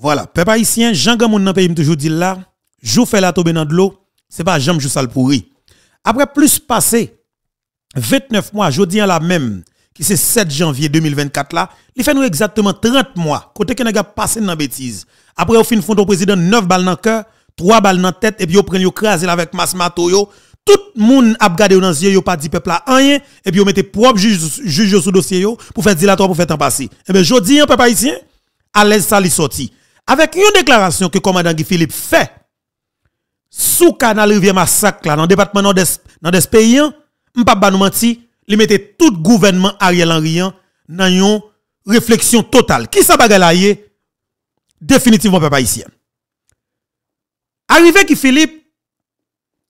Voilà, peuple haïtien, j'en Gamoun dans pays toujours dit là, jou fais la tombe dans de l'eau, c'est pas jambe jou sal pourri. Après plus passé 29 mois, jodi en la même qui c'est 7 janvier 2024 là, il fait nous exactement 30 mois côté que n'a passé dans bêtise. Après au fin fond au président 9 balles dans cœur, 3 balles dans tête et puis on prend yo craser avec Masmato yo. Tout le monde a regardé dans yeux, yo pas dit peuple là rien et puis yo mette propre juge sous dossier yo pour faire dilatoire pour faire temps passer. Et eh bien jodi en hein, peuple haïtien, à l'aise ça li sorti. Avec une déclaration que commandant Guy Philippe fait sous canal rivière massacre là dans le département nord est dans des pays, hein, pas nous mentir, il mettait tout gouvernement Ariel Henry dans hein, une réflexion totale. Qui ça bagaille Définitivement peuple ici. Arrivé Guy Philippe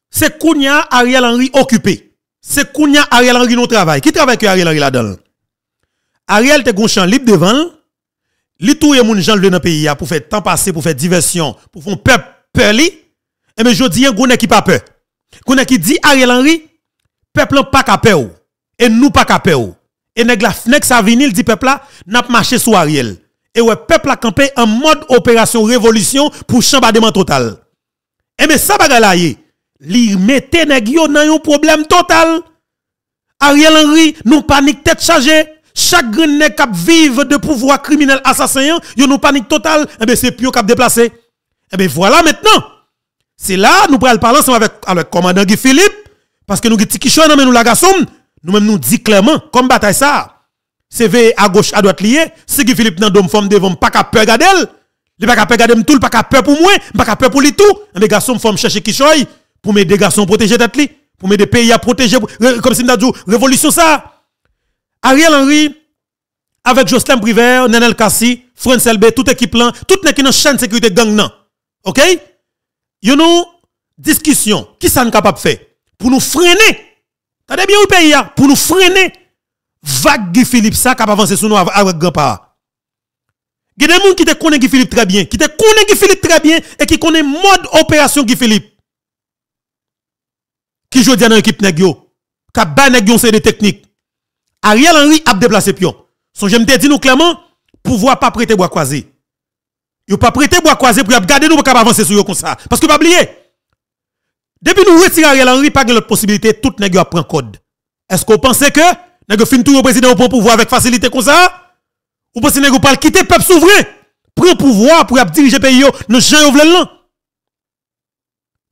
c'est Kounia Ariel Henry occupé. C'est Kounia Ariel Henry nous travaille. Qui travaille avec Ariel Henry là-dedans? Ariel te gonchant libre devant li touye moun gens le dans pays pour faire temps passer pour faire diversion pour faire peuple peur li et eh mais ben, jodi yon gounè qui pas peur Gounè qui dit Ariel Henry peuple pas ka peur et nous pas ka peur et nèg la fnek sa vinil dit peuple là n'a marché sous Ariel et ouais peuple a campé en mode opération révolution pour chambardement total et eh mais ben, ça bagay la yé li mette nèg yo dans un problème total Ariel Henry nous panique tête chargée chaque grand qui vive de pouvoir criminel assassin, il y a une panique totale, eh bien c'est Pio a déplacé. Eh bien voilà maintenant. C'est là, nous prenons parler avec, le commandant Guy Philippe, parce que nous avons mais nous la nous même nous dit clairement, comme bataille ça, c'est à gauche, à droite lié, Guy Philippe n'a pas forme devant, pas qu'à peur d'elle il pas peur Gadem tout, pas peur pour moi, pas qu'à peur pour lui tout. Mais eh ben, garçons, forme chercher qui pour des garçons protéger Pour pour des pays à protéger, comme si nous dit, révolution ça. Ariel Henry, avec Jocelyn Privert, Nenel Kassi, France LB, toute équipe là, toute l'équipe dans chaîne sécurité gang nan. OK? a une discussion, qui ça nous capable faire pour nous freiner. Tendez bien ou pays hein. pour nous freiner vague Guy Philippe ça capable avancer sur nous avec grand pas. Il y a des gens qui te connaissent Guy Philippe très bien, qui te connaissent Guy Philippe très bien et qui connaissent mode opération Guy Philippe. Qui joue dans l'équipe nèg Qui a ba nèg c'est des techniques. Ariel Henry a déplacé pion. Son j'aime te dit nous clairement, pouvoir pas prêter bois croisé. Yo pas prêter bois croisé pour garder nous pour avancer sur yo comme ça. Parce que pas oublier. Depuis nous retirer Ariel Henry, pas de l'autre possibilité, tout nèg yo prend code. Est-ce que vous pensez que nèg fin tout le président pour pouvoir avec facilité comme ça? Ou pensez nèg pas quitter peuple souverain? pour pouvoir pour diriger pays yo, nous gens le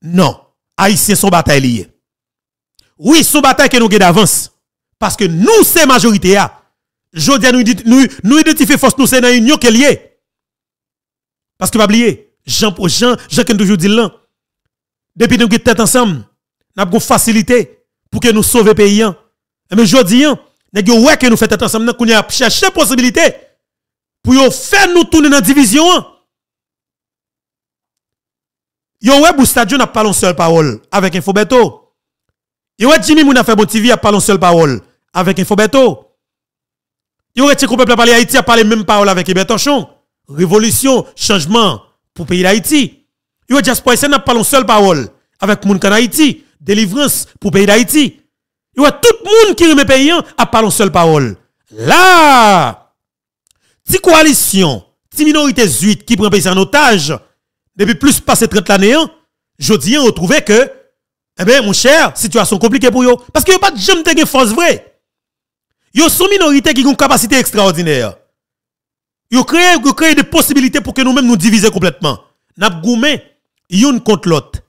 Non, haïtiens sont bataille liés. Oui, son bataille que nous avons d'avance. Parce que nous, c'est majorité. Hein. Jodien nous, nous, nous identifions force, nous, c'est dans union qu'elle est. Parce que, pas oublier, Jean, Jean, Jean, qui toujours dit là, depuis nous sommes tête ensemble, nous avons facilité pour que nous sauver le pays. Hein. Mais je hein, nous ouais que nous faisons ensemble, nous avons cherché possibilité pour faire nous tourner dans la division. Yo ouais, parlé n'a pas une seule parole avec Infobeto. Il y a Jimmy Mouna fait bon TV a parlé seule parole avec Infobeto. Yo e Tchiko peuple a parlé Haïti a parlé même parole avec Ibertochon. Révolution, changement pour pays d'Haïti. Yo e à a parlé seule parole avec Mounkan Haïti, délivrance pour pays d'Haïti. a e tout le monde qui remet à a parlé seule parole. Là, ti coalition, ti minorité 8 qui prend pays en otage depuis plus de 30 années, hein, je dis on hein, trouvait que eh bien, mon cher, situation compliquée pour eux. Parce que n'ont pas de jamais de force vraie. Ils sont minorité qui ont une capacité extraordinaire. Vous créez créé des possibilités pour que nous-mêmes nous divisions complètement. Nous avons une contre l'autre.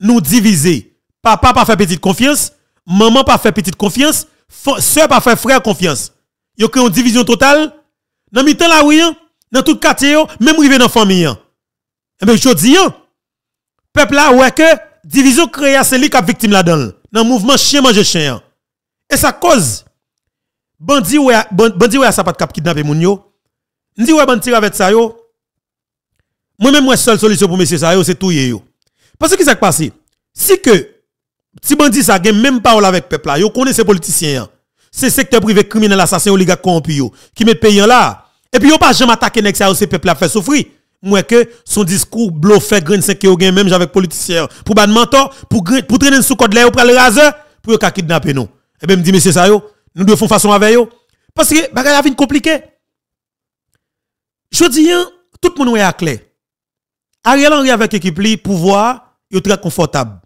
Nous diviser. Papa pas fait petite confiance. Maman pas fait petite confiance. Sœur pas fait frère confiance. Vous créez une division totale. Dans mitan temps ou hein. dans tout quartier, même arrivé dans la famille. Hein. Eh bien, je dis, hein. peuple là, ouais que division créée, c'est lui qui a victime là-dedans. Dans le mouvement chien mange chien. Et sa cause, Bandi ou bandi ou sa pas cap kidnapper moun yo. Ndi ou bandit avec ça yo. Moi-même, moi, seule solution pour monsieur ça yo, c'est tout yo. Parce que ça passé si que, si Bandi ça gagne même parole avec peuple là, yo connaît ces politiciens hein. c'est secteur privé criminel assassin oligarque corrompu qui met payant là et puis yo pas jamais attaqué nèg ça c'est peuple a fait souffrir moi que son discours bluffé grain 5 que gen même avec politicien pour ban mentor pour pour traîner sous code là pour le raser pour kidnapper nous et eh ben me dit monsieur ça yo nous devons faire façon avec yo parce que bagay la vie compliqué je dis hein, tout le monde est clair Ariel Henry avec équipe li pouvoir est très confortable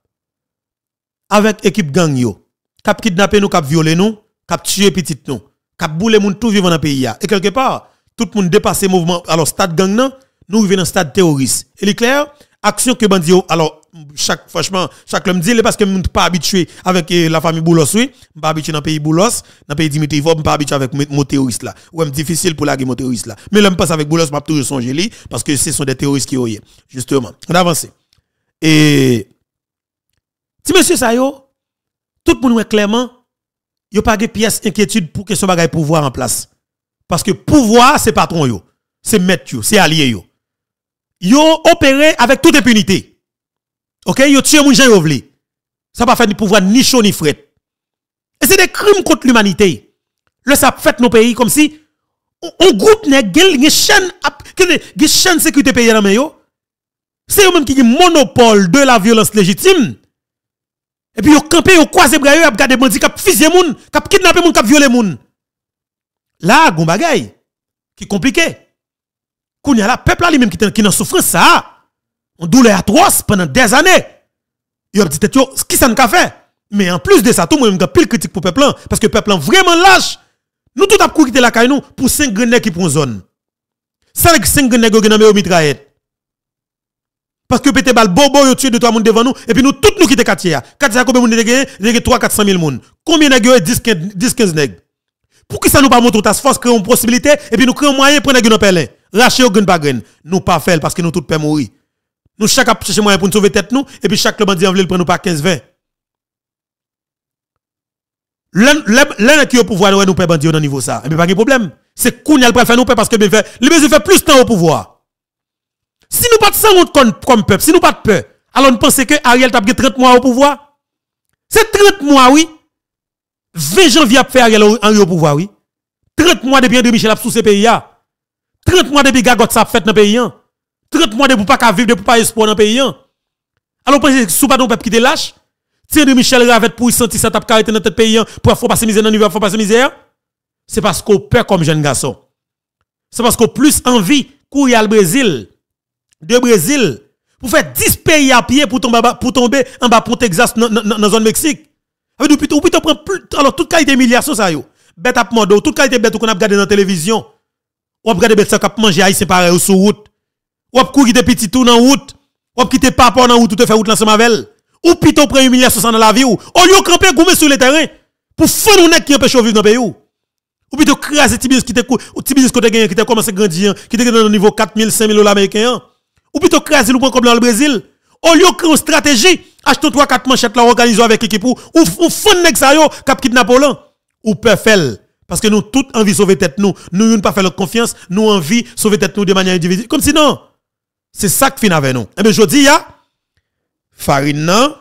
avec équipe gang yo cap kidnapper nous cap violer nous cap tuer petit nous cap bouler moun tout vivant dans pays et quelque part tout le monde dépasser mouvement alors stade gang non nous arrivons dans le stade terroriste. Et est clair, action que dire, alors, chaque, franchement, chaque homme dit, parce que je ne suis pas habitué avec eh, la famille Boulos, oui. Je ne pas habitué dans le pays Boulos, dans le pays Dimitri Vob, je ne pas habitué avec mon terroriste là. Ou même difficile pour la mon terroriste là. Mais l'homme passe avec Boulos, je toujours songer lui, parce que ce sont des terroristes qui ont Justement. On avance. Et, si monsieur Sayo, tout le monde est clairement, il n'y a pas de pièce inquiétude pour que ce bagage pouvoir en place. Parce que pouvoir, c'est patron yo. C'est maître c'est allié yo yo opéré avec toute impunité. OK, yo tué moun gens vle. Ça pas fait ni pouvoir ni chaud ni fret. Et c'est des crimes contre l'humanité. Le ça fait nos pays comme si on groupe nèg gen chaîne gen chaîne sécurité pays dans yo. C'est eux même qui ont monopole de la violence légitime. Et puis yo camper yo croiser bras yo a garder bandi cap fusiller moun, cap kidnapper moun, cap violer moun. Là, gon bagay qui compliqué. Koun a la peuple lui-même qui qui en souffrance ça. On douleur atroce pendant des années. Il a dit ce qui ça ne fait. Mais en plus de ça, tout le monde a pile critique pour le peuple parce que le peuple vraiment lâche. Nous tout a quitter la caille nous pour 5 grenades qui prend zone. Ça avec 5 grenades qui dans mitraillette. Parce que pété bal bobo yo tué de trois monde devant nous et puis nous tout nous quitter quartier. Hein. Quartier combien monde gagné? Gagné 3 400 000 monde. Combien nèg 10 15 10 15 nèg. Pour qui ça nous pas monter ta force créer une possibilité et puis nous créer un moyen pour nèg dans pelin. Rachet ou pas grain. Nous pas faire parce que nous tous peut mourir. Nous chaque chercher chèche moyen pour nous sauver tête nous et puis chaque le bandit en ville le prendre pas 15 20. L'un qui au pouvoir nous peut bandit au niveau ça. Et eh puis pas de problème. C'est Kounial le faire nous parce que nous fait. Il besoin fait plus de temps au pouvoir. Si nous pas de sang comme peuple, si nous pas de peur, alors nous pensons que Ariel t'a 30 mois au pouvoir. C'est 30 mois oui. 20 janvier a fait Ariel au pouvoir oui. 30 mois depuis de Michel a sous ce pays là. 30 mois depuis gagotte ça fait dans pays 30 hein. mois depuis pas vivre depuis pas espoir dans pays Alors pensez sous pas peuple qui te lâche. Tiens de Michel Ravet pour sentir sa tape carité dans le pays hein. pour pas hein. passer misère dans niveau faut passer misère. C'est parce qu'on perd comme jeune garçon. C'est parce qu'on plus envie courir au Brésil de Brésil pour faire 10 pays à pied pour tomber, pour tomber en bas pour Texas dans la zone Mexique. Alors, plutôt, plutôt, alors, toute qualité milliards ça yo. Bête à modo, toute qualité bête qu'on a regardé dans la télévision. Ou après des bêtes qui manger haïtien pareil sur route. Ou après courir des petits tours dans route. Ou après quitter papa dans route tout te fait route dans ensemble avec Ou plutôt prendre 160 dans la vie ou. Au lieu camper goumer sur le terrain pour faire nous qui empêche vivre dans le pays ou. Ou plutôt craser Tibis qui te Tibis qui gagné qui a commencé grandir qui te gagné dans le niveau 4000 000, dollars américains. Ou plutôt craser le comme dans le Brésil. Ou Au lieu créer stratégie, achetez 3 4 manchettes là organiser avec l'équipe ou ou fond qui ça yo ou peut faire parce que nous, toutes envie de sauver tête nous. Nous, nous pas faire notre confiance. Nous, envie sauver tête nous de manière individuelle. Comme si non. C'est ça qui finit avec nous. Et eh bien, je dis, ya, farine, non,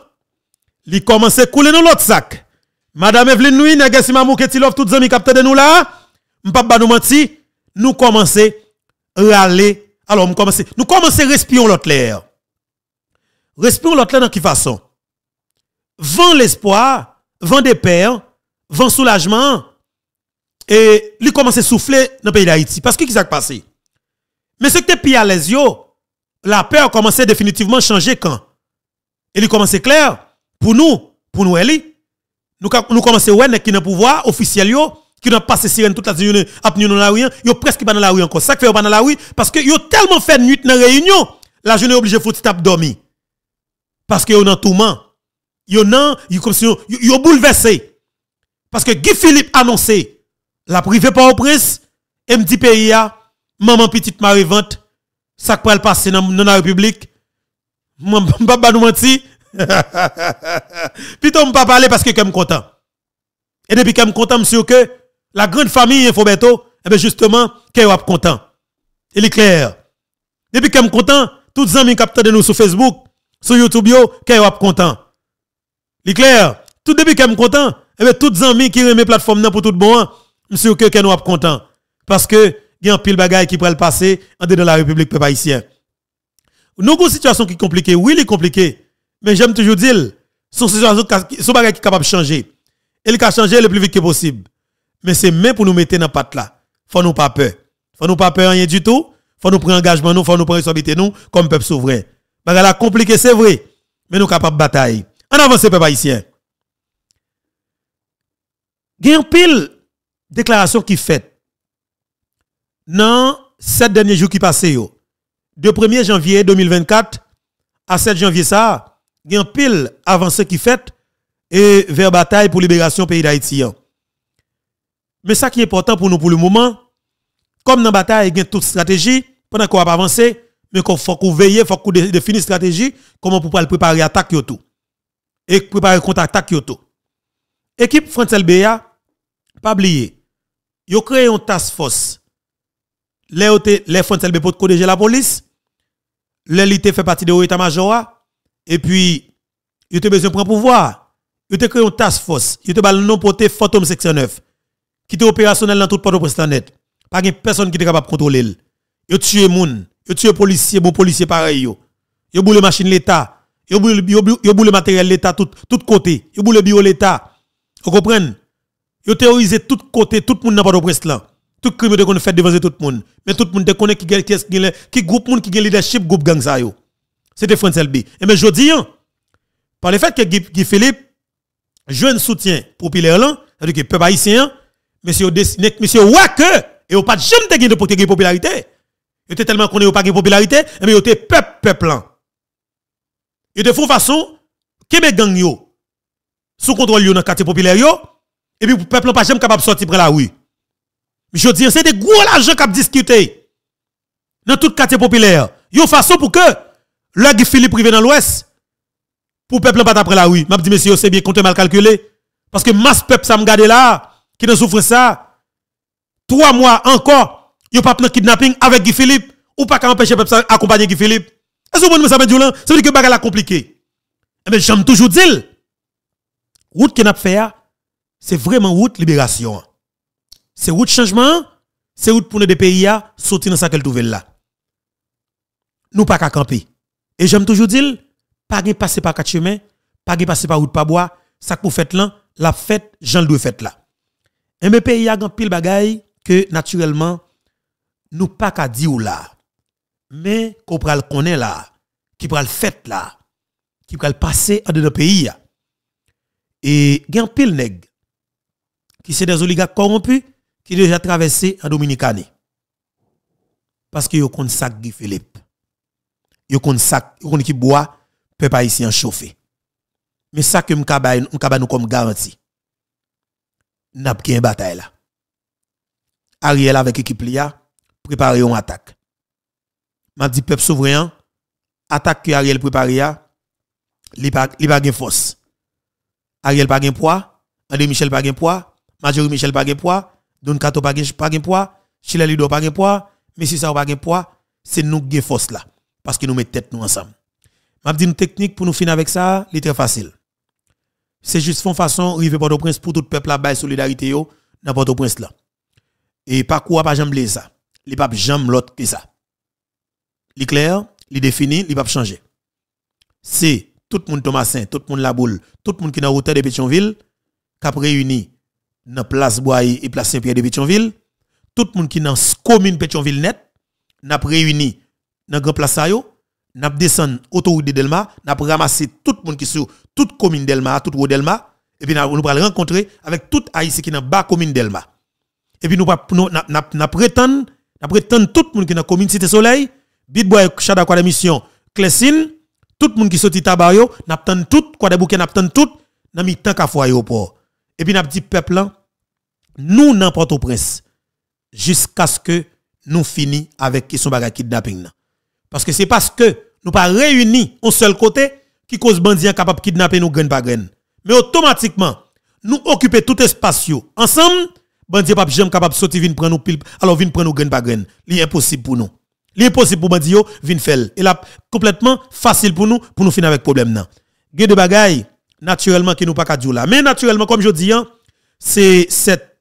il commence à couler dans l'autre sac. Madame Evelyne nous Nagasi Mamou, Ketilov, toutes amis capteurs de nous là, pas nous mentir, nous commençons à râler. Alors, nous commençons, nous commençons à respirer l'autre l'air. Respirons l'autre l'air dans qui façon? Vend l'espoir, vend des pères, vend soulagement, et il commence à souffler dans le pays d'Haïti. Parce que qu'est-ce qui s'est passé? Mais ce qui était pire à l'aise, la peur commençait définitivement à changer quand. Et il commençait clair, pour nous, pour nous, nous, nous commençons à voir qui dans le pouvoir officiel, qui n'a pas sirène toute la journée, à nous dans la rue, ils presque pas dans la rue encore. Ça fait pas dans la rue, parce que ont tellement fait nuit dans la réunion, la journée obligée faut faire dormir. Parce que ont tourment. Ils ont, comme si, ils ont bouleversé. Parce que Guy Philippe annoncé, la privée pas au prince, et me dit pays maman petite marie vente, ça peut le passer dans, la République. Mon papa nous menti. Plutôt, je pas parler parce que je suis content. Et depuis que je suis content, monsieur, que la grande famille Infobeto, eh bien justement, qu'elle est content. Il est clair. Depuis que est content, tous les amis qui de nous sur Facebook, sur YouTube, qu'elle est content. Il est clair. Tout depuis que est content, eh ben, tous les amis qui remet plateforme pour tout monde. Monsieur que nous content parce que il y a un pile bagaille qui pourrait le passer en dans la République peuple haïtien. Nous avons une situation qui est compliquée, oui, elle est compliquée, mais j'aime toujours dire, son situation son bagaille qui est capable de changer. Elle a changer le plus vite que possible. Mais c'est même pour nous mettre dans la patte là. Faut nous pas peur. Faut nous pas peur rien du tout. Faut nous prendre engagement nous, faut nous prendre responsabilité nous comme peuple souverain. Bagaille la compliquée, c'est vrai, mais nous capables de bataille. En avance peuple haïtien. Gen pile déclaration qui fait. dans sept derniers jours qui passent, de 1er janvier 2024 à 7 janvier, ça, il y a un pile avancée qui fait et vers bataille pour libération pays d'Haïti. Mais ça qui est important pour nous pour le moment, comme dans la bataille, il y a toute stratégie, pendant qu'on va avancer, mais qu'on faut qu'on veille, faut qu'on la stratégie, comment pour pouvoir préparer attaque Et préparer contre attaque tout. Équipe France LBA, pas oublier, yo créé une task force. Les les LB pour protéger la police. L'élite fait partie de l'état-major et puis yo te besoin prendre pouvoir. Yo te créé une task force, yo te bal non de fantôme section 9 qui était opérationnel dans toute port président Pas de personne qui était capable de contrôler. Yo tué moun, yo tué policier, bon policier pareil yo. Yo boule machine l'état, yo boule yo boule matériel l'état tout tout côté, yo boule bio l'état. Vous comprenez ils ont terrorisé tout côté, tout le monde n'a pas de presse là. Tout le crime de fait devant tout le monde. Mais tout le monde connaît qui est qui qui groupe monde qui le leadership groupe gang ça yo. C'était France LB. Et eh mais je dis hein, par le fait que Guy Philippe jeune soutien populaire là, c'est-à-dire que peuple haïtien monsieur dessiné monsieur Wacke, et au pas jamais de pour de popularité. Il était tellement qu'on n'a pas de popularité, mais eh il était peuple peuple là. Il de façon que mes gang yo sous contrôle yo dans quartier populaire yo et puis, le peuple n'a pas jamais capable de sortir de la rue. Je dis, c'est des gros l'argent qui a discuté dans tout quartier populaire. Il y a une façon pour que le Philippe privé dans l'Ouest, pour le peuple pas après la rue. Je dis, Monsieur, c'est bien compté mal calculé. Parce que masse peuple, ça me garde là, qui ne souffre ça. Trois mois encore, il n'y a pas de kidnapping avec Guy Philippe, ou pas qu'à empêcher peuple d'accompagner Guy Philippe. Est-ce que vous me ça, Ça veut dire que le bagage est compliqué. Mais eh j'aime toujours dire, route qui n'a pas fait, c'est vraiment route libération. C'est route changement, c'est route pour nous des pays à sortir dans sa qu'elle trouve là. Nous pas qu'à camper. Et j'aime toujours dire, pas de passer par quatre chemins, pas de passer par route pas bois, ça pour fête là, la fête, j'en dois fête là. Et mes pays a grand pile bagaille que naturellement, nous pas qu'à dire là. Mais qu'on pral connaît là, qui pral fête là, qui pral passer dans nos pays. Et grand pile qui sont des oligarques corrompus, qui déjà traversé en Dominicane. Parce que a un sac de Philippe. Vous y a yo kon qui boit, peuple haïtien chauffer Mais ça que nous nous comme garantie. N'a avons une bataille là. Ariel avec l'équipe, Lia, préparez une attaque. M'a dit peuple souverain, attaque que Ariel préparé a, il pa, pas pas force. Ariel pas de poids, André Michel pas de poids, Majorie Michel pas de poids, Don Kato pas de poids, Chile n'a pas de poids, ça Sao pas de poids, c'est nous qui force là parce que nous mettons tête nous ensemble. M'a dit une technique pour nous finir avec ça, c'est très facile. C'est juste une façon river Port-au-Prince pour tout le peuple là la solidarité dans Port-au-Prince là. Et pourquoi quoi pas jambler ça. Les papes jamais l'autre que ça. Les clair, les défini, les pas changer. C'est tout le monde Thomasin, tout le monde Laboule, tout le monde qui est dans route de Pétionville, qui a réuni dans place Boye et place Saint-Pierre de Pétionville. Tout le monde qui est dans la commune Pétionville net, n'a réuni dans grand place yo, n'a descendu autoroute de Delma, n'a ramassé tout le monde qui sur toute commune Delma, toute route Delma et puis nous allons rencontrer avec tout haïtien qui est dans la commune Delma. Et puis nous allons prétendre prétendre tout le monde qui est dans la commune Cité Soleil, Bitboy Chada quoi mission Clessine, tout le monde qui sorti tabac n'a tout quoi des Nous n'a tout dans mi temps qu'à foyer au port. Et puis, nous dit, peuple, nous n'importe au prince jusqu'à ce que nous finissions avec question de kidnapping. Parce que c'est parce que nous pas réunis au seul côté qui cause bandits capable de kidnapper nous graines par Mais automatiquement, nous occupons tout espace ensemble, bandits pas jamais capable de sortir prendre nos pile alors venir prendre nous graines par graines. C'est impossible pour nous. C'est impossible pour bandits venir faire. Et là complètement facile pour nous pour nous finir avec problème là. Gué de bagaille naturellement qui nous pas qu'à là. Mais naturellement, comme je dis, hein, c'est 7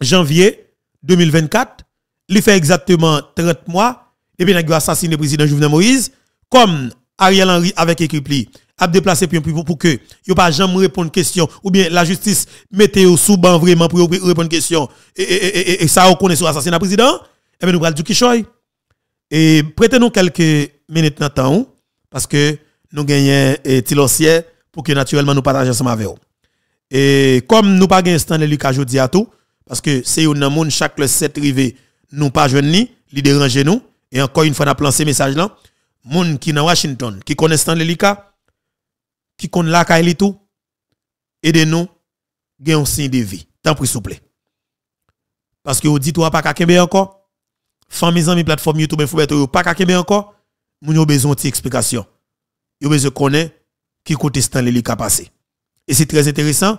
janvier 2024. Il fait exactement 30 mois. Et bien, il a assassiné le président Jovenel Moïse. Comme Ariel Henry avec l'équipe a déplacé pour que yo pas jamais répondre question ou bien la justice mettez au sous ban vraiment pour répondre question et, et, et, ça on connaît sur du président et eh bien nous parlons du Kishoy et prêtez-nous quelques minutes dans temps parce que nous gagnons et eh, Tilossier pour que naturellement nous partageons ensemble avec vous. Et comme nous pas gain Stanley Lucas jodi à tout parce que c'est un monde chaque 7 rivé nous pas jeune ni, nous. déranger nous et encore une fois avons lancé message là gens qui dans Washington qui connaissent Stanley Lucas qui connaît la Kaili tout aidez-nous gagne un signe de vie. Tant pis s'il vous plaît. Parce que vous dites toi pas qu'à encore famille amis plateforme YouTube n'avez pas qu'à encore Vous avez besoin Vous avez besoin connaître qui côté Stanley li a passé. Et c'est très intéressant,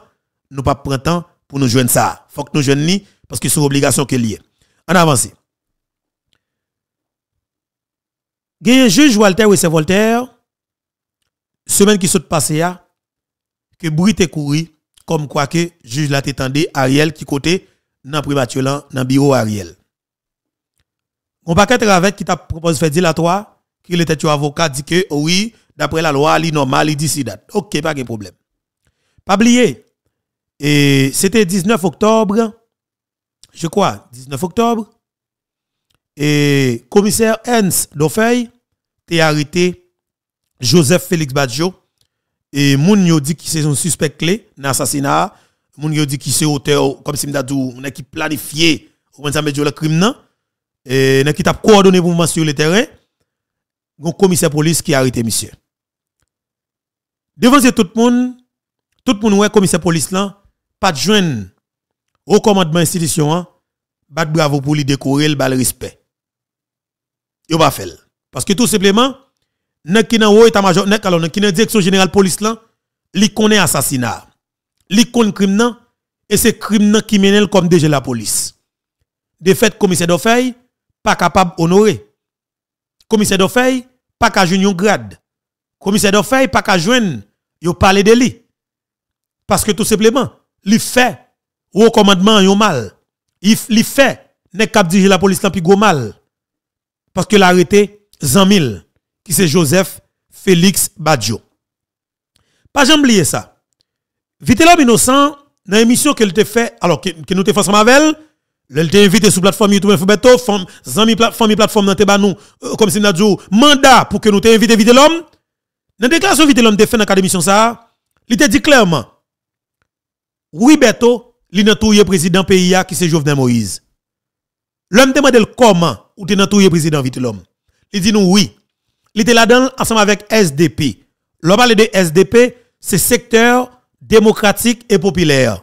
nous pas prendre temps pour nous joindre ça. Faut que nous nous ni parce que c'est une obligation qui est liée. En avance. un juge Walter c'est Voltaire semaine qui s'est passée... que bruit est couru comme quoi que juge la Ariel qui côté dans le dans bureau Ariel. On paquet avec qui t'a proposé de faire toi... qui était un avocat dit que oui D'après la loi, li normal, li d'ici Ok, pas de problème. Pas oublier. Et c'était 19 octobre, je crois, 19 octobre. Et commissaire Hens Dofeuille a arrêté Joseph Félix Badjo. Et yo dit qu'il c'est un suspect clé dans l'assassinat. yo dit qu'il c'est auteur, comme si on a qui planifié le crime. Et on a qui coordonné mouvement sur le terrain. Mon commissaire police qui a arrêté monsieur. Devant tout le monde, tout le monde qui wè commissaire police pas de joindre au commandement institution hein. bat bravo pour lui décorer le bal respect. Yo pas faire. Parce que tout simplement, nek qui nan haut état major, nek alors ki direction générale police là, li connaît assassinat. Li connaît crime et c'est crime nan qui mène comme déjà la police. De fait commissaire feuille, pas capable d'honorer. Commissaire feuille, pas capable un grade commissaire d'affaires, il pas qu'à joindre, il parle de lui. Parce que tout simplement, il fait au commandement yon mal. Il fait n'est qu'à la police il mal. Parce que l'arrêté Zamil qui c'est Joseph Félix Badjo. Pas jamais oublier ça. Vite l'homme innocent dans l'émission qu'elle te fait alors que, que nous te faisons avec elle, elle t'a invité sur plateforme YouTube Infobeto, famille plateforme dans te nous euh, comme si nous mandat pour que nous te invité vite l'homme dans la déclaration vite l'homme de fait dans l'académie ça, il te dit clairement oui Beto, il n'a le président PIA, qui c'est Jovenel Moïse. L'homme demande comment ou t'es président vite l'homme. Il dit nous oui. Il était là-dedans ensemble avec SDP. L'on parle de SDP, c'est secteur démocratique et populaire.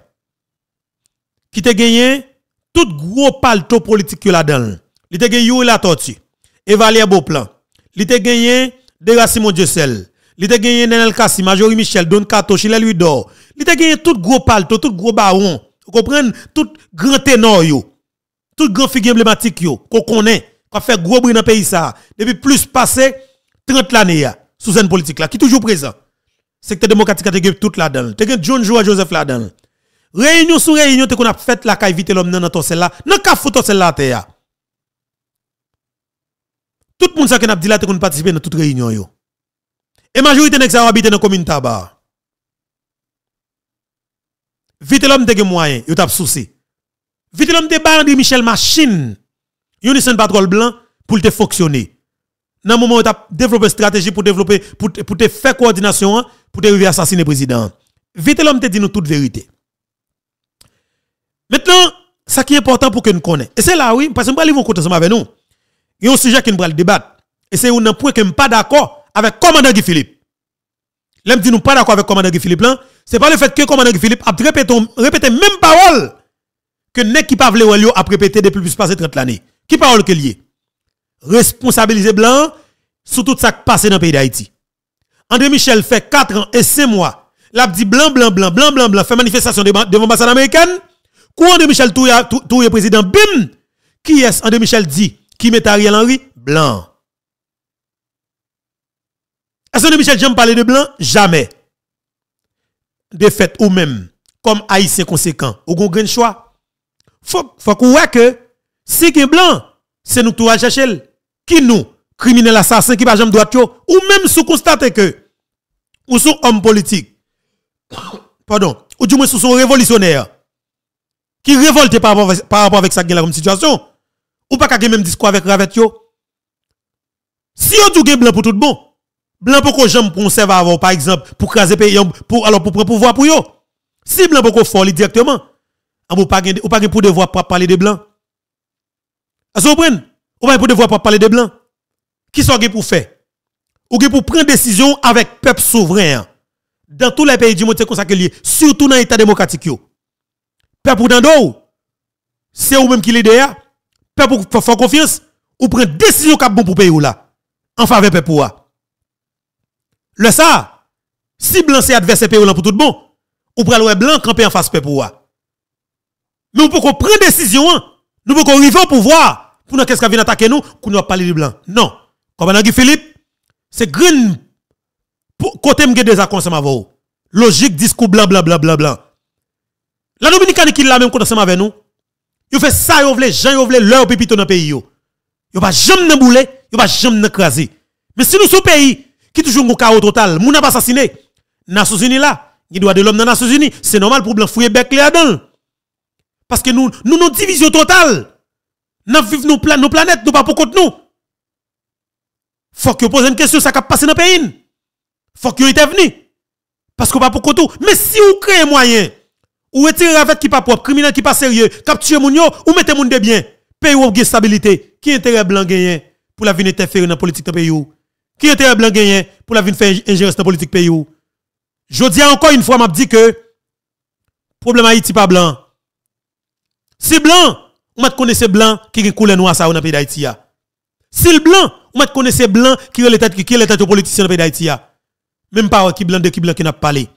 Qui te gagné tout gros palto politique là-dedans. Il te gagné Yuri la tortue, Valéa Beauplan. Il t'a gagné Dieu sel. Il a gagné Nenel Kassi, Majorie Michel, Don Kato, Chile lui d'or. Il gagné tout gros palto, tout gros baron. Vous comprenez? Tout grand ténor yo. Tout grand figure emblématique yo. Qu'on connaît. Qu'on fait gros bruit dans le pays ça. Depuis plus passé 30 l'année sous une politique là. Qui toujours présent. Secteur démocratique a gagné tout là-dedans. Te gagné John Joa Joseph là-dedans. Réunion sur réunion, te qu'on a fait la caille vite l'homme dans ton celle là. Dans ka foutre celle là, Tout le monde qui a dit là, te qu'on participer dans toute réunion yo. Et majorité des gens habitent dans la commune tabac. Vite l'homme te moyen, il t'a souci. Vite l'homme te bandit Michel machine. Il y a patrol blanc pour te fonctionner. Dans le moment où tu as développé une stratégie pour développer pour te faire coordination pour te arriver assassiner président. Vite l'homme te dit nous toute vérité. Maintenant, ça qui est important pour que nous connaissions. Et c'est là oui, parce que nous ne compte ensemble avec nous. Il y a un sujet qui nous le débattre. Et c'est un point que ne pas d'accord avec commandant Guy Philippe. L'homme dit nous pas d'accord avec commandant Guy Philippe Ce hein. c'est pas le fait que commandant Guy Philippe a répété, répété même parole que nek qui Pavle a répété depuis plus de 30 années. Qui parole que lié Responsabiliser blanc sur tout ça qui passe dans le pays d'Haïti. André Michel fait 4 ans et 5 mois. L'a dit blanc blanc blanc blanc blanc blanc fait manifestation devant l'ambassade américaine. Quoi André Michel tout le président bim qui est André Michel dit qui met Ariel Henry blanc. Est-ce que Michel Jean parler de blanc Jamais. De fait, ou même, comme haïtien conséquent, ou gon grand choix. Faut, faut qu'on voit que si qui blanc, c'est nous tout à chercher. Qui nous, criminels assassins, qui pas jamais droit ou même sous constater que ou sont homme politique. Pardon, ou du moins sous son révolutionnaire qui révolte par rapport, à par rapport avec ça comme situation. Ou pas qu'à même discours avec Ravetio Si on dit blanc pour tout bon, blanc pour me conserve avant par exemple pour craser pays pour alors pour pouvoir pour yo si blanc pour fort directement ah, on pas ou pas pour devoir pas parler de blanc vous comprenez ou pas pour devoir pas parler de blanc qui sont pour faire ou pour prendre décision avec peuple souverain hein. dans tous les pays du monde c'est comme ça surtout dans l'état démocratique yo peuple dans c'est vous même qui l'idée hein. peuple faut confiance ou prendre décision pour bon pour pays là en faveur peuple le ça, si blanc c'est adversaire pour tout bon, ou pral ouais blanc camper en face peuple pour Mais on peut qu'on prenne décision, hein. nous peut arriver au pouvoir pour nous qu'est-ce qui vient attaquer nous, qu'on nous parler de blanc. Non. Comme Philippe, c'est green côté des Logique discours blanc blanc blanc blanc La Dominicaine qui l'a même contre avec nous. il fait ça il veut... gens veut... leur pipito dans pays yo. Il pas jamais bouler, il pas jamais Mais si nous sommes pays qui toujours un chaos total. Moun pas assassiné. Nations Unies là, il doit de l'homme dans Nations Unies. C'est normal pour blanc fouiller bec là-dedans. Parce que nous, nous, nous division totale. Nous vivons nos, plan, nos planètes, nous pas pour contre nous. Faut que pose une question, ça qui passe dans le pays. Faut que venu. Parce qu'on pas pour contre tout. Mais si vous créez moyen, ou retirez avec qui pas propre, criminel qui pas sérieux, capturer moun yo, ou mettez moun de bien, pays ou stabilité, qui intérêt blanc gagné pour la vie interférer dans la politique de pays qui était blanc gagné pour la de faire ingérence dans la politique pays ou Je dis encore une fois, m'a dit que problème Haïti pas blanc. Si blanc, on connaissez blanc qui coule noir ça dans pays d'Haïti Si le blanc, on connaissez blanc qui est l'état qui est politiciens politicien dans pays d'Haïti Même pas qui blanc de qui blanc qui n'a pas parlé.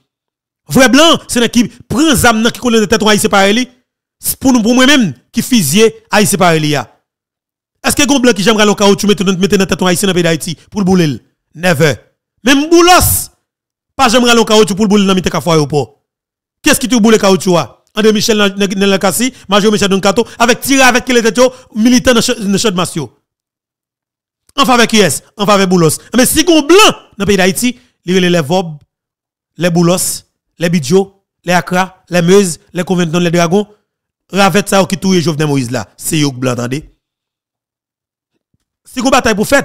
Vrai blanc, c'est un qui prend zam qui coule dans tête haïtien par C'est Pour nous pour moi même qui fusiller Haïti par elle. Est-ce que Gomblan qui j'aimerais le caoutchouc mettre dans tête haïtien dans pays d'Haïti pour le bouler Never. Même Boulos, pas j'aimerais le caoutchouc pour le bouler dans le pays ou pas. Qu'est-ce qui te boule caoutchouc André Michel Nelakasi, Major Michel donkato avec tiré avec qui était militant dans le chef de Massio. En faveur qui est En faveur Boulos. Ah, mais si Gomblan dans le pays d'Haïti, il les Vob, les Boulos, les Bidjo, les akra les Meuse, les Conventons, les Dragons, Ravet ça qui touille Jovenel Moïse là. C'est Youk Blanc, attendez. Si vous bataille pour faire,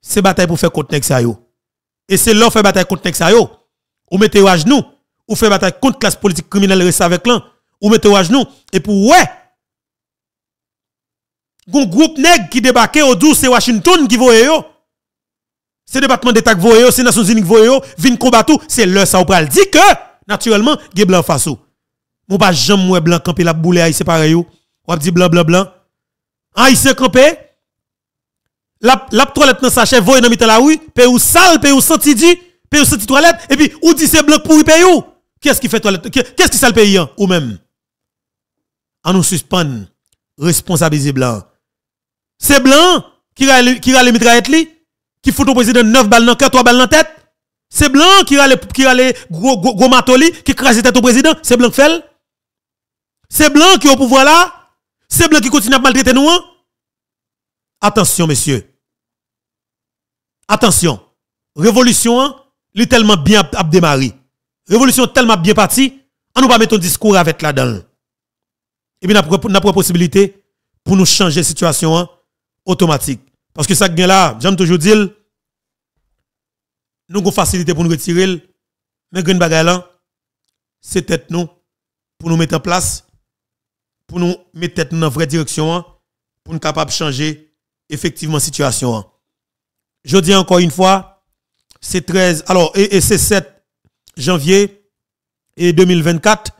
c'est bataille pour faire contre Nexayo. Et c'est là fait bataille contre Nexayo. Ou mettez à genoux, ou fait bataille contre classe politique criminelle reste avec l'un, ou mettez à genoux, et pour ouais. un groupe nèg qui débarque au 12, c'est Washington qui voye yo. C'est département d'État qui voye yo, c'est Nations Unies qui voye yo, vin combattre, c'est leur ça ou pral. Dit que, naturellement, des blanc face ne pas jamais blanc campé la boule c'est pareil yo. Ou dit blanc, blanc, blanc. s'est campé, la, toilette dans sachet, milieu dans la rue, paye ou sale, paye ou senti dit, paye ou senti toilette, et puis ou dit c'est blanc pour payer ou. Qu'est-ce qui fait toilette? Qu'est-ce qui sale pays hein? ou même? On nous suspend, responsabiliser blanc. C'est blanc qui a qui rale mitraillette li, qui fout au président 9 balles dans le cœur, 3 balles dans la tête. C'est blanc qui rale, qui rale gros, gros, gros matoli, qui crase tête au président. C'est blanc qui fait. C'est blanc qui est au pouvoir là. C'est blanc qui continue à maltraiter nous. Hein? Attention, messieurs attention, révolution, hein, est tellement bien démarrée, la Révolution tellement bien partie, on nous pas mettre un discours avec là-dedans. Et bien, on pas possibilité pour nous changer la situation hein, automatique. Parce que ça, là, j'aime toujours dire, nous avons facilité pour nous retirer, mais green bagaille là, c'est tête nous pour nous mettre en place, pour nous mettre tête dans la vraie direction, hein, pour nous capables de changer effectivement la situation je dis encore une fois, c'est 13, alors, et, c'est 7 janvier et 2024,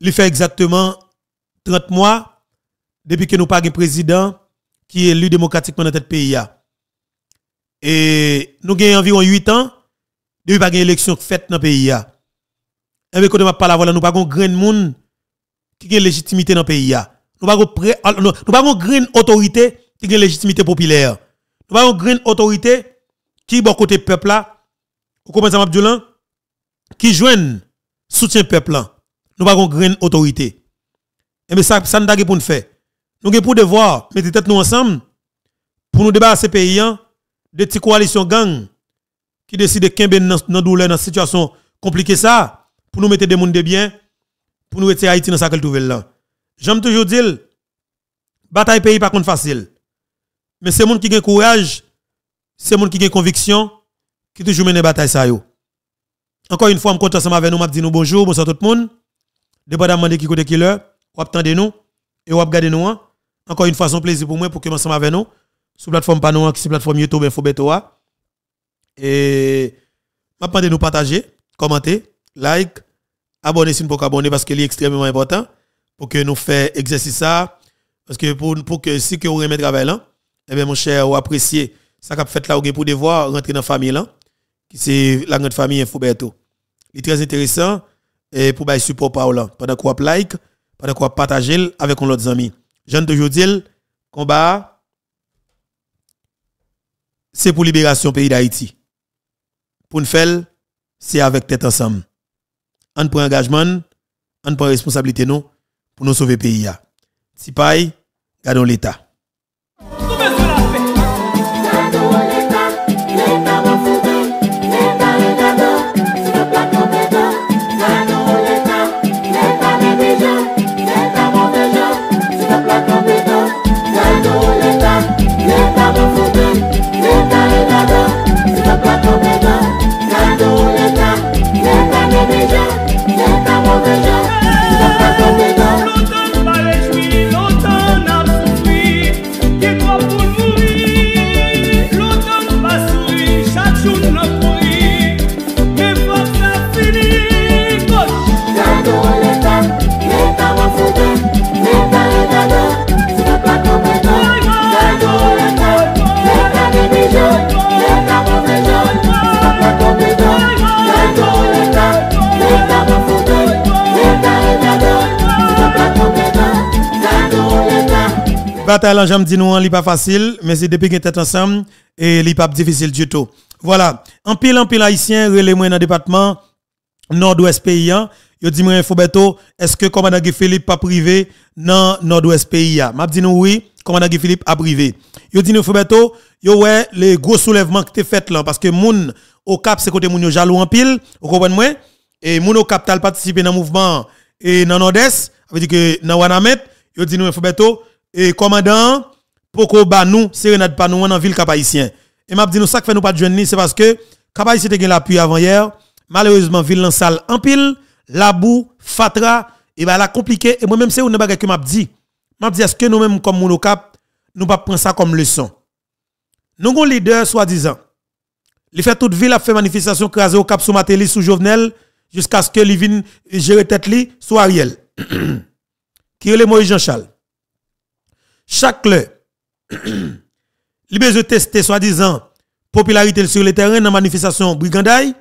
il fait exactement 30 mois depuis que nous pas un président qui est élu démocratiquement dans notre pays. Et nous avons environ 8 ans depuis pas une élection faite dans le pays. Et eh bien, quand on voilà, nous pas un grand monde qui a légitimité dans le pays. Nous pas une ah, autorité qui a légitimité populaire. Nous avons une grande autorité qui est côté peuple là, au commencement Abdoulan, qui un soutien peuple là. Nous avons une grande autorité. Et eh mais ça, ça nous pas pour nous faire. Nous avons pour devoir mettre tête nous ensemble pour nous débarrasser pays hein, de petites coalitions gang qui décident de quitter dans douleur dans situation compliquée ça pour nous mettre des mondes de bien pour nous mettre Haïti dans sa nouvelle là. J'aime toujours dire bataille pays pas contre facile. Mais c'est monde qui a courage, c'est monde qui a conviction, qui toujours mène bataille ça yo. Encore une fois, je compte ensemble avec nous, je dis bonjour, bonsoir tout le monde. Dépendamment de qui côté qui l'heure, ou attendez nous et vous regardez nous. Hein. Encore une fois, c'est un plaisir pour moi pour que ensemble avec nous sur plateforme panouan, hein, qui est plateforme YouTube Info Betoa. Hein. Et je de nous partager, commenter, like, abonner si vous pouvez abonner parce que c'est extrêmement important pour que nous fassions exercice ça. Parce que pour, pour que si vous remettez travail là, eh bien, mon cher, ou appréciez ça qu'a fait là, ou pour devoir rentrer dans la famille là, qui c'est la grande famille Infoberto. Il est très intéressant et pour les support par là. Pendant qu'on like, pendant qu'on partager avec nos amis. dis toujours le combat, c'est pour libération pays d'Haïti. Pour nous faire, c'est avec tête ensemble. On prend engagement, on prend responsabilité nous pour nous sauver pays. Si pas, gardons l'État. bataille en dit nous, n'est hein, pas facile, mais c'est depuis qu'on est ensemble, et n'est pas difficile du tout. Voilà. En pile, en pile haïtien, relais-moi dans le département nord-ouest paysan. Hein. yo dis moi Fobeto, est-ce que commandant Guy Philippe a privé dans nord-ouest paysan. Hein? M'a dit nous oui, commandant Guy Philippe a privé. Yo dit nous Fobeto, yo ouais les gros soulèvements que t'es fait là parce que moun au cap c'est côté moun yo jaloux en pile, vous comprenez moi Et moun au cap t'as participé dans le mouvement et dans nord-est, avec veut dire que dans Wanamet, yo dit nous Fobeto, et commandant, poko ba nous, sérénade pas nous en ville cap Et m'a dit nous ça que fait nous pas de c'est parce que cap était te l'appui avant hier. Malheureusement, ville en salle en pile, la boue, fatra, et bien bah, la compliqué et moi même c'est une bagarre que m'a dit. M'a dit est-ce que nous mêmes comme nous ne nous pas prendre ça comme leçon. Nous avons leader soi-disant. Il fait toute ville a fait manifestation crasée au cap sous Matéli sous Jovenel jusqu'à ce que Livin gère tête lui, sous Ariel. Qui est le Moïse Jean-Charles chaque le, li besoin tester soi-disant popularité sur le terrain dans manifestation brigandaille.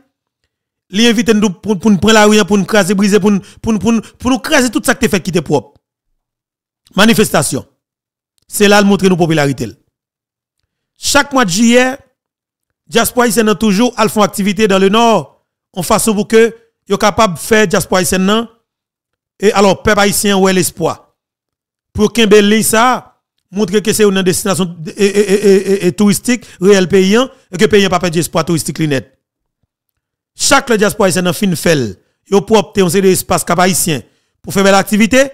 Li invite nous pour pour prendre la rue pour nous craser briser pour pour pour pour nous craser tout ça que fait qui était propre. Manifestation. C'est là le montrer nous popularité. Chaque mois de juillet, diaspora toujours al font activité dans le nord en façon pour que yo capable faire diaspora hein. et alors peuple haïtien est l'espoir. Pour qu'un ça montrer que c'est une destination eh, eh, eh, touristique, réel paysan, et que paysan pas perdu espoir touristique net. Chaque diaspora haïtien dans fin fait, yo propre un des espace cap haïtien pour faire belle activité.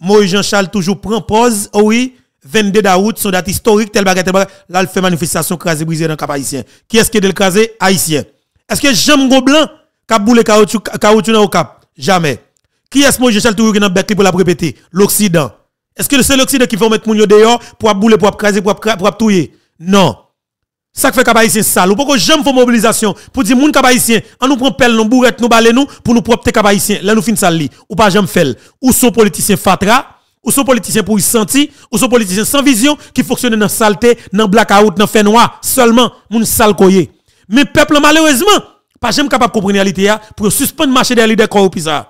Moïse Jean-Charles toujours prend pause, oh oui, 22 d'août, son date historique, tel bagarre, tel là, il fait manifestation crasé, brisé dans cap haïtien. Qui est-ce qui est le crasé? Haïtien. Est-ce que Jean blanc cap boule caoutchouc dans le cap? Jamais. Qui est-ce Moïse Jean-Charles toujours dans le bec pour la répéter? L'Occident. Est-ce que c'est l'Occident qui va mettre Mounio dehors pour bouler, pour craser, pour, pour touiller Non. Ça fait Kabaïtien sale. Ou pourquoi j'aime faire mobilisation pour dire moun Kabaïtien, on nous prend pelle, nous bourrette, nous balais nous pour nous propter Kabaïtien. Là nous finissons ça. Ou pas j'aime faire. Ou sont politiciens fatras, ou sont politiciens pour y sentir, ou sont politiciens sans vision qui fonctionnent dans saleté, dans blackout, dans fait noir. Seulement, moun sale koye. Mais peuple malheureusement, pas j'aime capable de comprendre la réalité hein, pour suspendre le marché des leaders ça. Hein.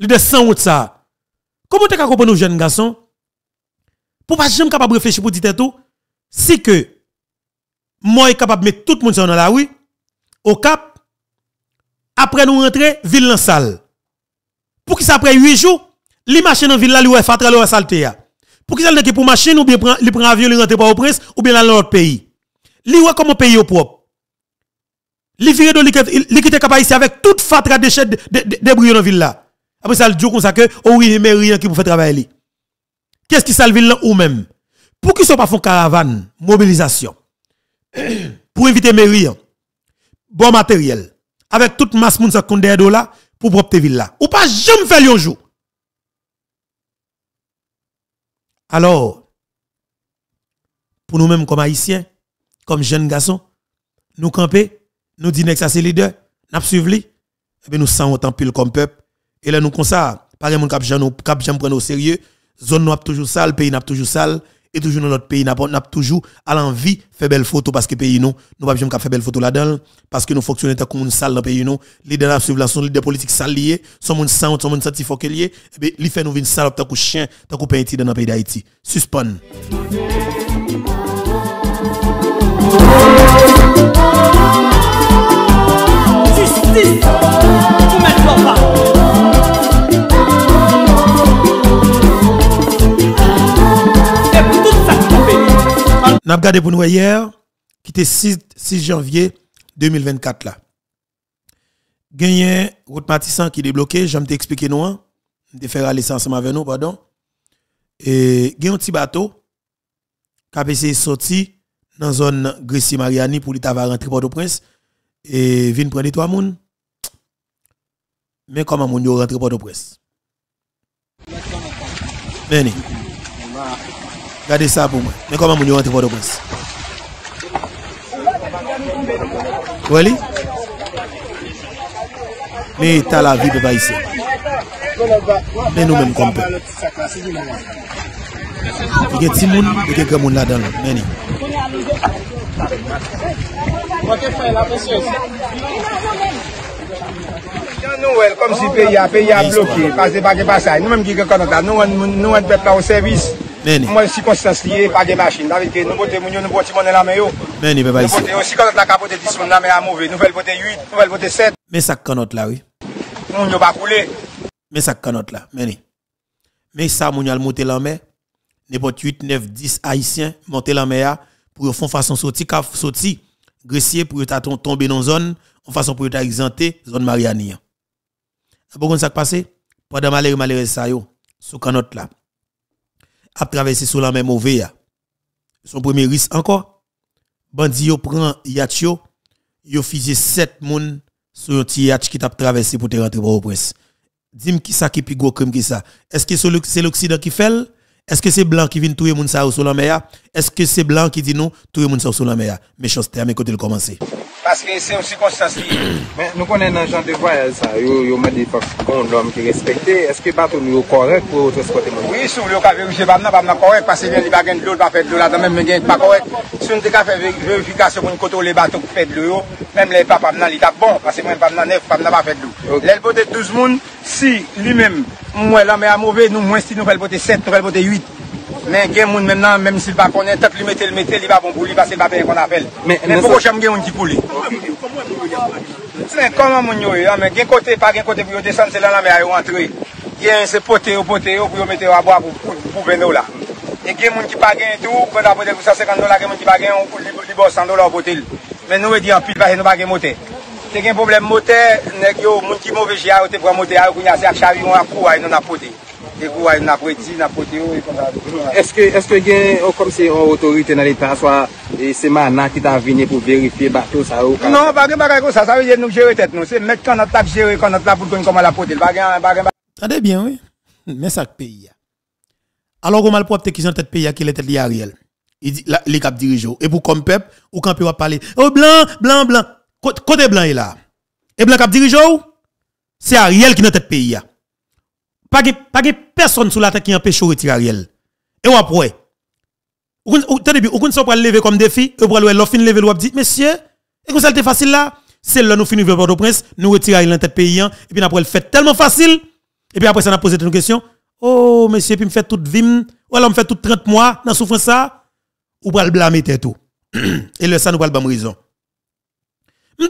Leaders sans route ça. Comment tu comprendre nos jeunes garçons? Pour pas jamais capable réfléchir pour dire tout, c'est que moi suis capable de mettre tout le monde dans la rue, au cap, après nous rentrer, ville en salle. Pour qu'il après 8 jours, les machines dans la ville, là, lui, travailler lui, saleté. Pour qu'ils aient pour machine, ou bien ils prennent avion, ils rentre pas au prince, ou bien dans l'autre pays. Ils comme un pays au propre. Les vire de l'équité capable ici avec toute fatra déchet de, de, de, dans la ville là. Après ça, le dit comme ça que, oh oui, mais rien qui pour faire travailler. Qu'est-ce qui salve là ou même Pour qu'ils ne pas font caravane, mobilisation, pour inviter mairie, bon matériel, avec toute masse moun sa konde là, pour propre ville là. Ou pas jamais faire un jour. Alors, pour nous-mêmes comme haïtiens, comme jeunes garçons, nous camper, nous dire que ça c'est leader, eh ben, nous suivre nous sentons autant pile comme peuple. Et là nous comme ça, par exemple, cap jam au sérieux, zone nous a toujours sale, pays n'a toujours sale, et toujours dans notre pays a toujours à l'envie faire belle photo parce que pays nous, nous pas besoin de faire belle photo là-dedans, parce que nous fonctionnons comme une salle dans le pays eh nous, les de la sont des politiques sales liés, sont une sans, sont salle qui faut qu'elle et bien, ils font nous une salle tant que chien, tant que pays dans le pays d'Haïti. Suspend. N'a regardé pour nous hier, qui était 6, janvier 2024 là. Gagné route Matissan qui débloqué, j'aime expliquer nous, de hein. faire aller ensemble avec nous pardon. Et gagné un petit bateau qui a essayé sorti dans zone grissi Mariani pour l'état va rentrer Port-au-Prince et vient prendre trois moun. Mais comment mon yo rentre Port-au-Prince? Venez. Gade sa pou mwen, men koman moun yo an te vodopens. Weli? Men ta la vi pe ba yise. Men nou men kompe. I gen timoun, i gen kemoun la dan loun. Meni. Jan nou wèl, kom si pe ya, pe ya blokè. Pase bagè basay, nou men ki gen konotan. Nou wèl pet la wèl servis. Mwen si konsistans liye, pa gen machin. Davike, nou bote moun yo, nou bote moun yo la men yo. Meni, beba isi. Nou bote, osi kanot la ka bote disyon la men a mouve. Nou vel 8, nouvelle vel 7. Men ça kanot la, oui. Moun yo Mais Men sak kanot la, meni. Men sa moun yo al monte la men, ne bote 8, 9, 10 haisyen monte la men a, pou façon fon fason soti, kaf soti, gresye pou yo ta tombe non zon, fon fason pou yo ta exante, zon Mariani. A bon kon sak pase, padan malere malere sa yo, sou kanot la a traversé sous la même mauvaise. Son premier risque encore. Bandi yo prend yacht Il yo 7 personnes sur un petit qui t'a traversé pour te rentrer au presse. Dis-moi qui ça qui plus gros crime que ça. Est-ce que c'est l'Occident qui fait Est-ce que c'est blanc qui vient tuer le monde sous la mer Est-ce que c'est blanc qui dit non, tuer le monde sous la mer Méchanceté à mes côtés de commencer. Paske se yon si konstansiye. Men, nou konen nan jan devwa el sa, yo yo madi pa kon lom ki respete, eske baton yo korek pou otres kote moun? Oui, sou vle yo ka vevuche, bam nan bam nan korek, pase jen li bagen blol pa fedlou, la ta men men jen pa korek. Sou nte ka fe vevifikasyon pou n koto le baton pe blou yo, men mle pa bam nan li tap bon, pase mwen bam nan nef, bam nan pa fedlou. Lel pote tou zmoun, si li men, mwen lom e a mouve, nou mwen si nou fel pote set, nou fel pote yit. Men gen moun menm nan, menm si l va konen, tep li metel metel li va bon boul, li va se l va peye kon apel. Men moun chanm gen moun ki pou li. Sen konman moun yo, gen kote, pa gen kote pou yo desen, se lanan me a yo antre. Gen se pote yo pote yo pou yo metel yo a boa pou pou veno la. E gen moun ki pa gen tou, kwen apote kousan sekand dola gen moun ki pa gen, li bo san dola apote li. Men nou e di anpil, pa gen nou pa gen mote. Gen problem mote, nek yo moun ki mou veche a yo tepwa mote, a yo kwen yase ak chari yon apou a yon apote. Est-ce que est-ce que e comme da... Eske, eske gen, ou kom se yon otorite nan l'Etat, swa, se manan ki ta vini pou verifiye batou sa ou... Non, bagen bagen kon sa, sa nous c'est jere tet nou, se met quand on lak jere, comme à la pou kon kon mal apote, Attendez bien, oui, mais ça peyi Alors, comment mal propre qui sont tête pays qui est tête lié Ariel. Il dit les cap dirigeants et pour comme peuple ou quand peut parler oh blanc blanc blanc côté blanc est là. Et blanc cap dirigeant c'est Ariel qui est tête pays pas de personne sous la tête qui empêche de retirer Ariel. Et ou après, ou ne ou pas s'en lever comme défi, ou pour le fin lever, ou dit, monsieur, et que ça été facile là, c'est là nous finissons le Port-au-Prince, nous retirons Ariel en tête hein, et puis après le fait tellement facile, et puis après ça, on a posé une question, oh, monsieur, puis me fait toute vie, ou alors me fait tout 30 mois, dans souffrance ça, ou pas le blâmer tout. et le ça, nous pas le bon raison.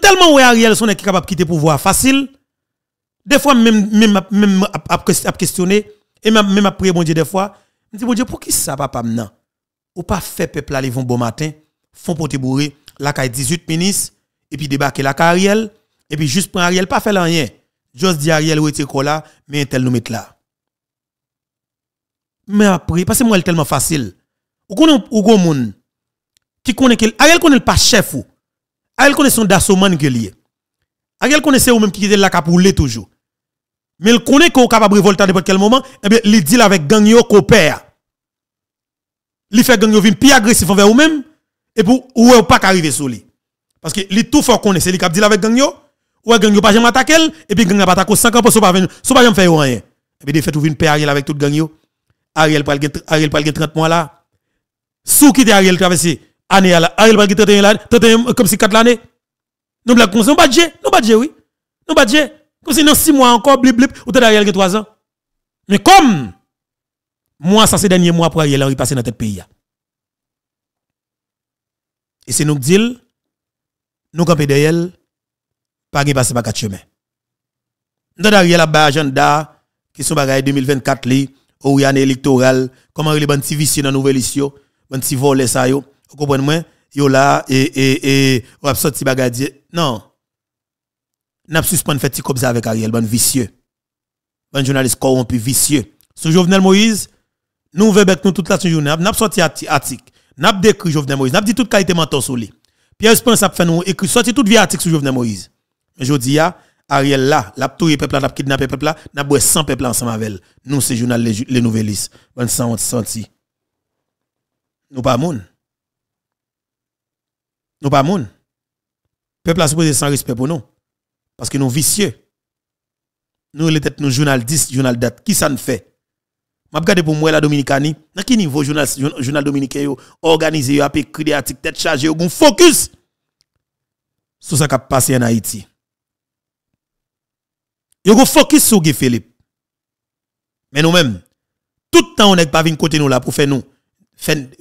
Tellement ou Ariel, son est capable de quitter pouvoir facile, des fois, même, même, questionner, et même, après, mon Dieu, des fois, je me dis, bon Dieu, pour qui ça, papa, maintenant? Ou pas fait peuple aller bon bon matin, font pour te la caille 18 ministres, et puis débarquer la carrière, et puis juste pour Ariel, pas faire rien. Juste dire Ariel, ou était là, mais tel nous met là. Mais après, parce que moi, elle tellement facile. Ou qu'on ou qu'on moun, qui connaît qu'elle, Ariel connaît pas chef ou. Ariel connaît son d'assomane que lié. Ariel connaît c'est même qui était là pour toujours. Mais il connaît qu'on est capable de révolter à n'importe quel moment, Eh bien, il deal avec gang yo perd. Il fait gang yo plus agressif envers vous-même, et pour ne pas arriver sur lui. Parce que il tout fort connaît, c'est lui qui deal avec gang yo, ou gang yo pas jamais attaquer, et puis gang yo pas attaquer 50% pas venir, pas faire rien. Et eh puis de fait ou vinn à Ariel avec tout gang yo. Ariel pral Ariel pral 30 mois là. Sous qui Ariel traversé année Ariel pral 31 là, 31 comme si 4 l'année. Nous blagons, nous ça, on pas de nous pas de oui. Nous pas de comme si dans 6 mois encore, blip blip, ou qui Ariel 3 ans. Mais comme, moi, ça c'est dernier mois pour Ariel Henry passer dans tête pays. Et c'est nous qui disons, nous camper derrière, pas de passer par quatre chemins. Nous avons Ariel à agenda, qui sont en 2024 li, ou y a électoral, comment les bandits si vicieux dans nouvelle issue, bandits petit volé ça yo, vous comprenez moi, yo là, et, et, et, ou absorti bagadier. non n'a pas suspendu fait comme ça avec Ariel, bon vicieux. Bon journaliste corrompu, vicieux. Sous Jovenel Moïse, nous veut nous toute la journée, n'a pas sorti article, n'a pas décrit Jovenel Moïse, n'a pas dit toute qualité mentor sur lui. Pierre Spence a fait nous écrit sorti toute vie article sur Jovenel Moïse. Mais je dis, Ariel là, l'a touye peuple, l'a kidnappé peuple, n'a boit 100 peuple ensemble avec Nous, c'est journal les, les nouvellistes. Bon sang, senti. Nous pas moun. Nous pas moun. Peuple a supposé sans respect pour nous. Parce que nous vicieux. Nous, les têtes, nous, journalistes, journal date. Qui ça ne fait? Je regarde pour moi la Dominicanie. Dans quel niveau journal, journal dominicain organisé, a écrit des articles, tête chargée, un focus sur ce qui a passé en Haïti. Yo un focus sur Guy Philippe. Mais nous-mêmes, tout le temps, on n'est pas venu côté nous là pour faire nous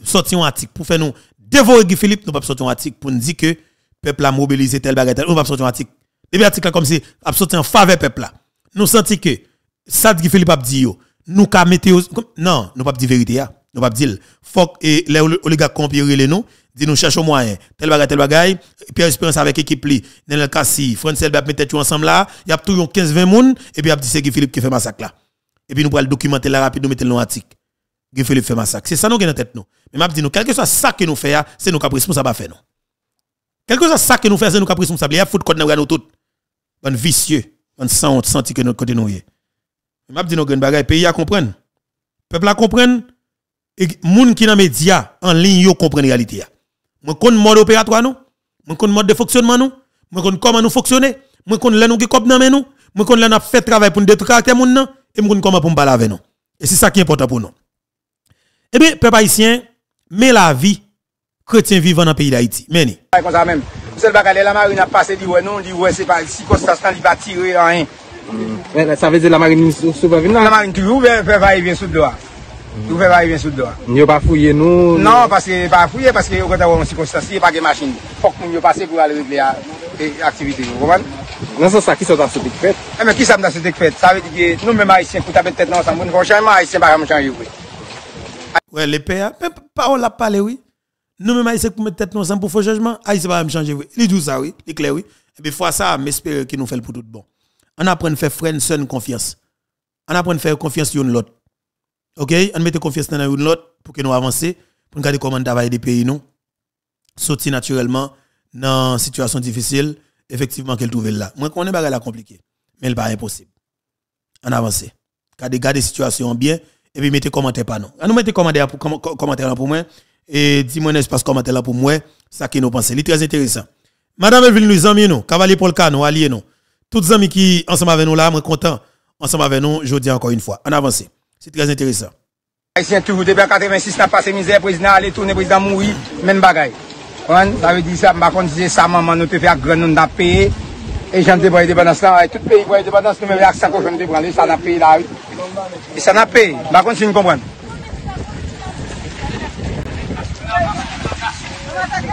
sortir un article, pour faire nous dévorer Guy Philippe, nous ne pas sortir un article pour nous dire que le peuple a mobilisé tel tel. nous ne pas sortir un article et bien l'article comme si absolument en faveur peuple là. Nous sentons que ça qui Philippe a dit nous ka non, nous pas dire vérité ne hein. Nous pas dire faut et les oligarques compirer les nous dit nous cherchons moyen tel bagage tel bagage Pierre Espérance avec équipe li Nenel Kassi Francel va mettre tout ensemble là il y a tout 15 20 monde et puis a dit c'est Philippe qui fait massacre là et puis nous le documenter là rapide nous mettre dans article Guy Philippe fait massacre c'est ça nous qui dans tête nous mais m'a dit nous quel que soit ça que nous fait c'est nous qui responsable à faire non quel que soit ça que nous faisons c'est nous qui responsable il y a faute code dans nous tout on vicieux, on sent, senti que notre côté nous est. M'a dit nos grandes pays à comprendre. Peuple à comprendre et moun qui dans média en ligne yo comprennent réalité ya. Moi mode opératoire nous, moi kon mode de fonctionnement nous, moi connais comment nous fonctionner, moi connais nou ki qui nan men nous, moi kon là nous fait travail pour nous détraquer moun nan et moi connais comment pou parler avec nous. Et c'est ça qui est important pour nous. Eh bien, peuple haïtien, met la vie chrétien vivant dans le pays d'Haïti. Meni. Moussel Bakale, la marin ap pase di wè non, di wè se pa si konstastan, di pa tire an yin. Sa veze la marin sou pa vin nan? La marin tou vè vè vè vè sou dloa. Tou vè vè vè vè sou dloa. Nyo pa fouye nou? Nan, pa se pa fouye, pa se yo konta wè wè si konstastan, si yo pa gen masjini. Fok moun yo pase pou alè règle a aktivite nou, koman? Nan sa sa, ki sa ta sotek fèt? E men, ki sa ta sotek fèt? Sa veze, nou mèm a isen, pou tabè tèt nan, san moun, fò chan mè a isen, pa kèm chan jè wè. Wè, Nous même c'est pour mettre tête nous ensemble pour faire jugement, c'est ah, pas me changer oui. Il dit ça oui, il clair oui. Et puis fois ça, m'espérer qu'il nous fait pour tout bon. On apprend à faire friend, son confiance. On apprend à faire confiance une l'autre. OK, on met confiance dans une l'autre pour que nous avancer, pour garder comment travailler des pays nous. Sortir naturellement dans situation difficile, effectivement qu'elle trouve là. Moi connais bagarre la compliquée, mais elle pas impossible. On avance. Garder garder situation bien et puis mettez commentaire pas nous. On nous mettez commentaire pour commentaire pour moi et dis-moi, n'est-ce pas comment là pour moi, ça qui nous pense. C'est très intéressant. Madame Elvin, nous amis, nous, Cavalier cano, alliés, nous. Toutes amis qui, ensemble avec nous là, moi content, ensemble avec nous, je dis encore une fois. En avance. C'est très intéressant. Haïtien, toujours, depuis 86, n'a passé misère, président, aller tourner, président, mourir, même bagaille. Ça veut dire ça, par contre, c'est ça, maman, nous te faire grand, nous n'a payé. Et j'en débraille dépendance là, tout pays pour dépendance, nous même l'accent qu'on j'en débraille, ça n'a payé là. Et ça n'a payé. Par quand si nous comprenons.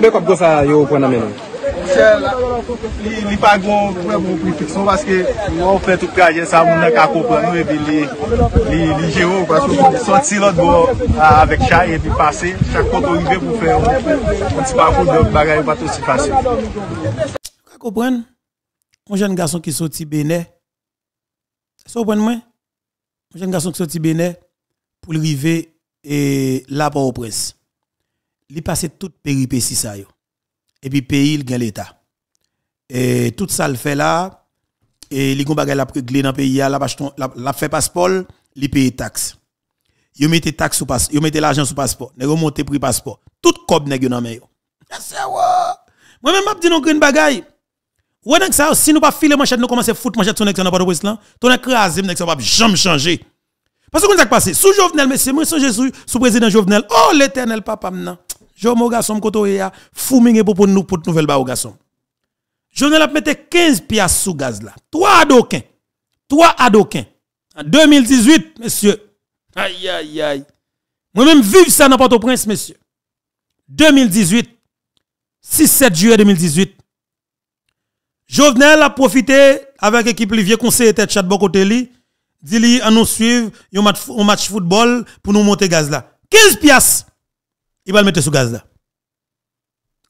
Koube koube gwa sa yo kou nan men? Koube koube. Li pa gwo pou mwen moun plifikson paske moun fwe tout kaje sa moun mwen kakopren nou e bi li je ou paske moun soti lot go avek chaye e bi pase. Chak koube rive pou fe moun si pa koube bagay ou pato si pase. Kakopren moun jen gason ki soti bene soubren mwen moun jen gason ki soti bene pou rive e, la pa wopresi. E il passe toute péripétie ça Et puis pays il gagne l'état. Et tout ça le fait là et les gens la régler dans pays là la fait passeport, il paye taxe. Yo mettent taxe sous passe, yo mettent l'argent sur passeport, nèg prix passeport. Tout cob nèg dans main. Moi même m'a dit non nous bagaille. Ouais donc ça si nous pas filer manchette nous commencer foutre manchette ton nèg dans pas de là, ton écraser nèg ça pas jamais changer. Parce que qu'on ça passé, sous Jovenel, mais c'est moi sous, sous président Jovenel. Oh l'éternel papa maintenant. Je mon garçon koto ya pour nous pour nouvelle ba garçon. Je venais la mette 15 piastres sous gaz là. 3 adoquins. 3 adoquins. En 2018, monsieur. Aïe aïe aïe. Moi-même vive ça dans Port-au-Prince, monsieur. 2018 6-7 juillet 2018. Jovenel a profité avec l'équipe Livier conseiller tête chat Bokoteli. dis li, nous suivre un match football pour nous monter gaz là. 15 piastres il va le mettre sous gaz là.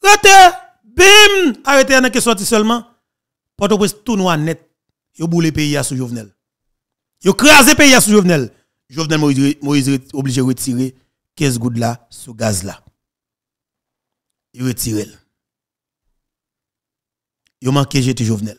Rete, bim, arrêtez en qui sorti seulement. Pour tout noir net. Yo boule pays à sous Jovenel. Yo crasé pays à sous Jovenel. Jovenel Moïse, Moïse obligé de retirer 15 gouttes là sous gaz là. Il retire. Il manqué jeter Jovenel.